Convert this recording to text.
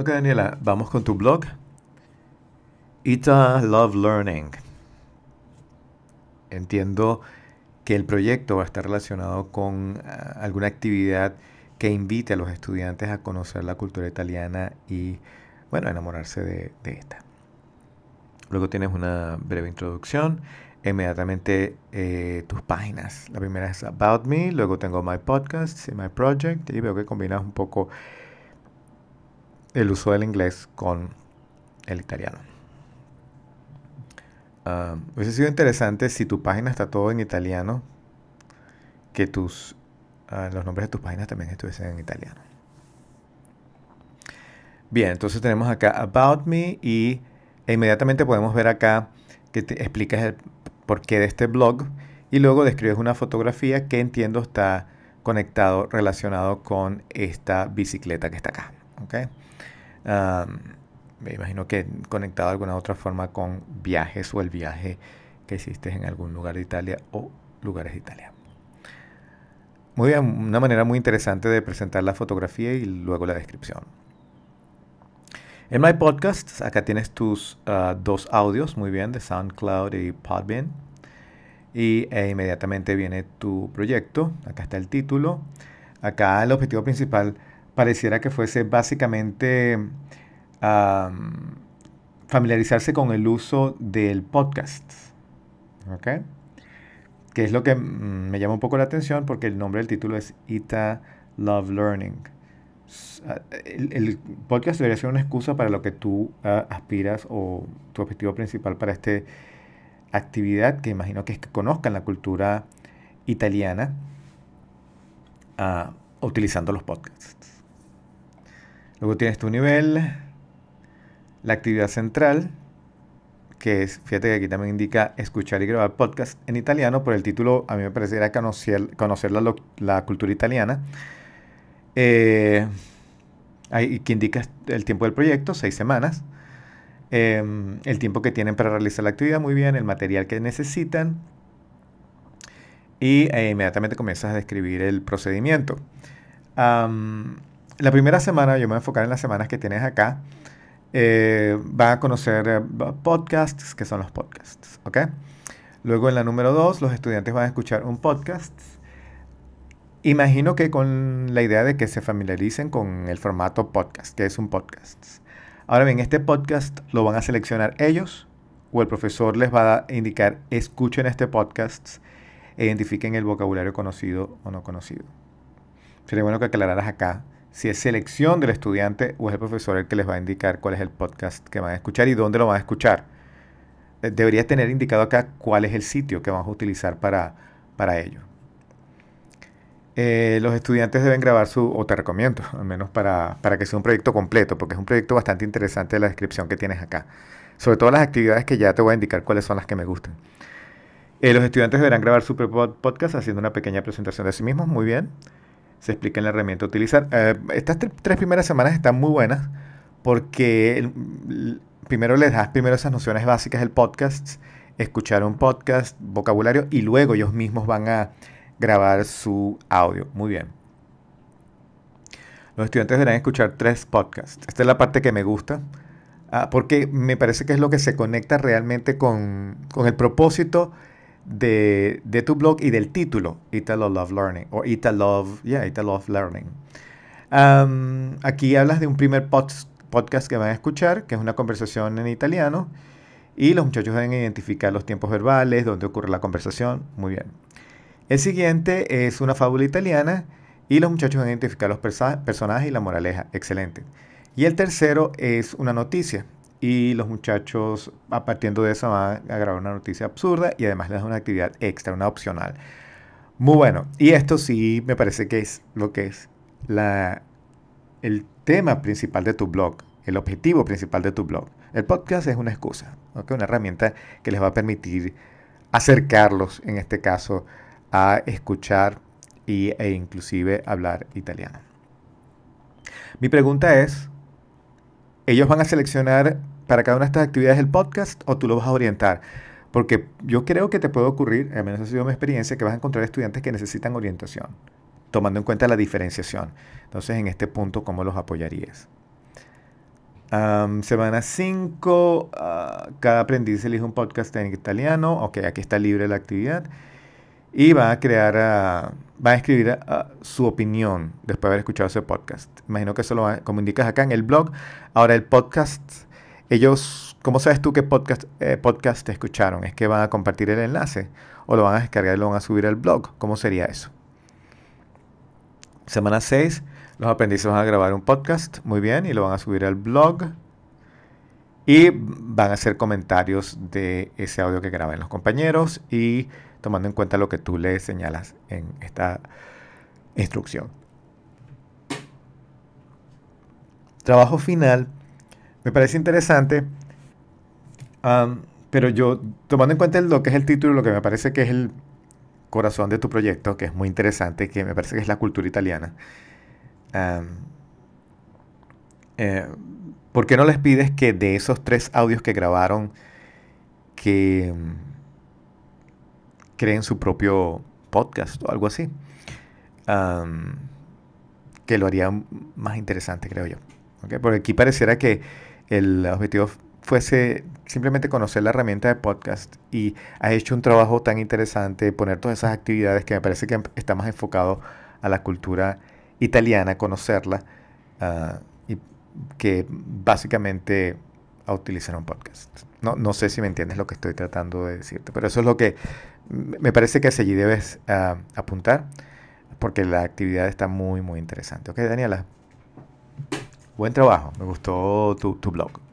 Ok, Daniela, vamos con tu blog. Ita Love Learning. Entiendo que el proyecto va a estar relacionado con ah, alguna actividad que invite a los estudiantes a conocer la cultura italiana y, bueno, enamorarse de, esta. Luego tienes una breve introducción, inmediatamente eh, tus páginas. La primera es About Me, luego tengo My Podcast y My Project y veo que combinas un poco el uso del inglés con el italiano. Ah, hubiese sido interesante si tu página está todo en italiano, que tus, ah, los nombres de tus páginas también estuviesen en italiano. Bien, entonces tenemos acá About Me y e inmediatamente podemos ver acá que te explicas el porqué de este blog y luego describes una fotografía que entiendo está conectado, relacionado con esta bicicleta que está acá. ¿okay? me imagino que conectado de alguna otra forma con viajes o el viaje que hiciste en algún lugar de Italia o lugares de Italia. Muy bien, una manera muy interesante de presentar la fotografía y luego la descripción. En My podcast acá tienes tus ah, dos audios, muy bien, de SoundCloud y Podbean. Y eh, inmediatamente viene tu proyecto, acá está el título. Acá el objetivo principal pareciera que fuese básicamente familiarizarse con el uso del podcast. ¿Ok? Que es lo que mm, me llama un poco la atención porque el nombre del título es Ita Love Learning. Ah, el, podcast debería ser una excusa para lo que tú ah, aspiras o tu objetivo principal para esta actividad, que imagino que es que conozcan la cultura italiana ah, utilizando los podcasts. Luego tienes tu nivel, la actividad central, que es, fíjate que aquí también indica escuchar y grabar podcast en italiano, por el título a mí me pareciera conocer, la, cultura italiana. Eh, que indica el tiempo del proyecto, seis semanas. Em, el tiempo que tienen para realizar la actividad, muy bien, el material que necesitan. Y eh, inmediatamente comienzas a describir el procedimiento. La primera semana, yo me voy a enfocar en las semanas que tienes acá. Van eh, va a conocer eh, podcasts, que son los podcasts, ¿ok? Luego en la número dos, los estudiantes van a escuchar un podcast. Imagino que con la idea de que se familiaricen con el formato podcast, que es un podcast. Ahora bien, este podcast lo van a seleccionar ellos o el profesor les va a indicar escuchen este podcast e identifiquen el vocabulario conocido o no conocido. Sería bueno que aclararas acá si es selección del estudiante o es el profesor el que les va a indicar cuál es el podcast que van a escuchar y dónde lo van a escuchar. Eh, deberías tener indicado acá cuál es el sitio que vamos a utilizar para, para ello. Eh, los estudiantes deben grabar su, o te recomiendo, al menos para, que sea un proyecto completo, porque es un proyecto bastante interesante la descripción que tienes acá. Sobre todo las actividades que ya te voy a indicar cuáles son las que me gustan. Eh, los estudiantes deberán grabar su podcast haciendo una pequeña presentación de sí mismos, muy bien se explica en la herramienta a utilizar. Eh, estas tres, primeras semanas están muy buenas porque primero les das primero esas nociones básicas del podcast, escuchar un podcast, vocabulario y luego ellos mismos van a grabar su audio. Muy bien. Los estudiantes deberán escuchar tres podcasts. Esta es la parte que me gusta ah, porque me parece que es lo que se conecta realmente con, con el propósito de, tu blog y del título, Italo Love Learning, o Italo Love Learning. aquí hablas de un primer podcast que van a escuchar, que es una conversación en italiano, y los muchachos deben identificar los tiempos verbales, dónde ocurre la conversación, muy bien. El siguiente es una fábula italiana, y los muchachos deben identificar los personajes y la moraleja, excelente. Y el tercero es una noticia, y los muchachos, a partir de eso, van a grabar una noticia absurda y además les da una actividad extra, una opcional. Muy bueno. Y esto sí me parece que es lo que es la, el tema principal de tu blog, el objetivo principal de tu blog. El podcast es una excusa, ¿okay? una herramienta que les va a permitir acercarlos, en este caso, a escuchar e inclusive hablar italiano. Mi pregunta es, ellos van a seleccionar para cada una de estas actividades el podcast o tú lo vas a orientar. Porque yo creo que te puede ocurrir, al menos ha sido mi experiencia, que vas a encontrar estudiantes que necesitan orientación, tomando en cuenta la diferenciación. Entonces, en este punto, ¿cómo los apoyarías? semana 5, ah, cada aprendiz elige un podcast en italiano. Ok, aquí está libre la actividad. Y va a crear van a escribir ah, su opinión después de haber escuchado ese podcast. Imagino que eso lo van, como indicas acá en el blog. Ahora, el podcast, ellos, ¿cómo sabes tú qué podcast, eh, podcast te escucharon? ¿Es que van a compartir el enlace? ¿O lo van a descargar y lo van a subir al blog? ¿Cómo sería eso? Semana 6, los aprendices van a grabar un podcast, muy bien, y lo van a subir al blog. Y van a hacer comentarios de ese audio que graben los compañeros y tomando en cuenta lo que tú le señalas en esta instrucción. Trabajo final, me parece interesante, pero yo, tomando en cuenta lo que es el título, lo que me parece que es el corazón de tu proyecto, que es muy interesante, que me parece que es la cultura italiana. Eh, ¿Por qué no les pides que de esos tres audios que grabaron, que creen su propio podcast o algo así. que lo haría más interesante, creo yo. ¿Okay? Porque aquí pareciera que el objetivo fuese simplemente conocer la herramienta de podcast y ha hecho un trabajo tan interesante, poner todas esas actividades que me parece que está más enfocado a la cultura italiana, conocerla, ah, y que básicamente a utilizar un podcast. No, no sé si me entiendes lo que estoy tratando de decirte, pero eso es lo que me parece que allí debes ah, apuntar porque la actividad está muy, muy interesante. Ok, Daniela. Buen trabajo. Me gustó tu blog.